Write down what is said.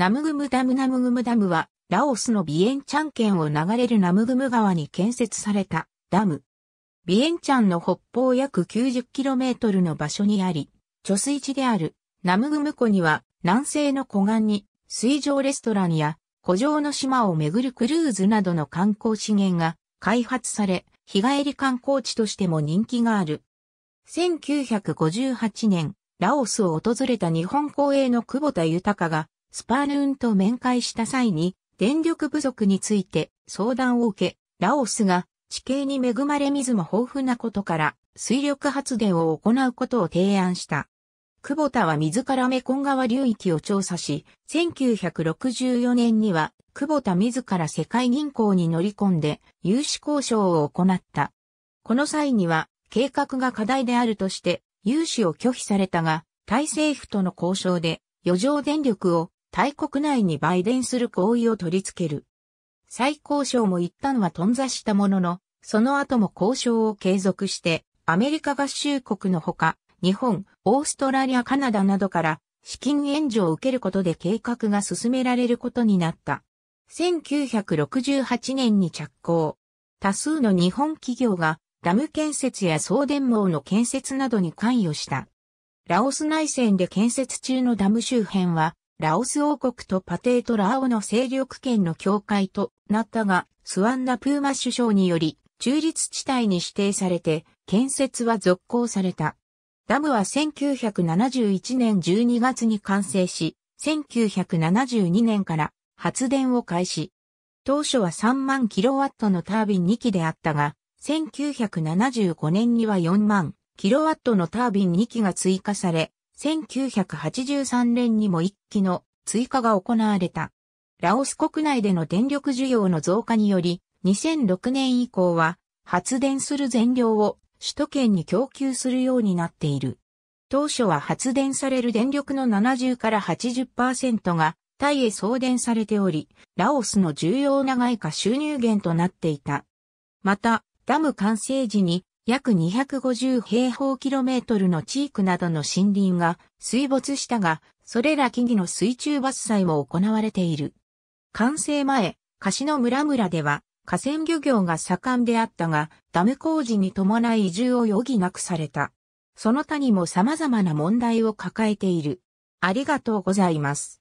ナムグムダムナムグムダムは、ラオスのビエンチャン県を流れるナムグム川に建設されたダム。ビエンチャンの北方約 90km の場所にあり、貯水池であるナムグム湖には南西の湖岸に水上レストランや湖上の島を巡るクルーズなどの観光資源が開発され、日帰り観光地としても人気がある。1958年、ラオスを訪れた日本公営の久保田豊がスパーヌーンと面会した際に、電力不足について相談を受け、ラオスが地形に恵まれ水も豊富なことから、水力発電を行うことを提案した。久保田は自らメコン川流域を調査し、1964年には久保田自ら世界銀行に乗り込んで融資交渉を行った。この際には計画が課題であるとして融資を拒否されたが、タイ政府との交渉で余剰電力を大国内に売電する行為を取り付ける。最高渉も一旦は頓挫したものの、その後も交渉を継続して、アメリカ合衆国のほか、日本、オーストラリア、カナダなどから資金援助を受けることで計画が進められることになった。1968年に着工。多数の日本企業がダム建設や送電網の建設などに関与した。ラオス内戦で建設中のダム周辺はラオス王国とパテートラオの勢力圏の境界となったが、スワンナプーマ首相により中立地帯に指定されて、建設は続行された。ダムは1971年12月に完成し、1972年から発電を開始。当初は3万キロワットのタービン2機であったが、1975年には4万キロワットのタービン2機が追加され、1983年にも一機の追加が行われた。ラオス国内での電力需要の増加により、2006年以降は発電する全量を首都圏に供給するようになっている。当初は発電される電力の70から80%がタイへ送電されており、ラオスの重要な外貨収入源となっていた。また、ダム完成時に約250平方キロメートルの地域などの森林が水没したが、それら木々の水中伐採も行われている。完成前、貸の村々では河川漁業が盛んであったが、ダム工事に伴い移住を余儀なくされた。その他にも様々な問題を抱えている。ありがとうございます。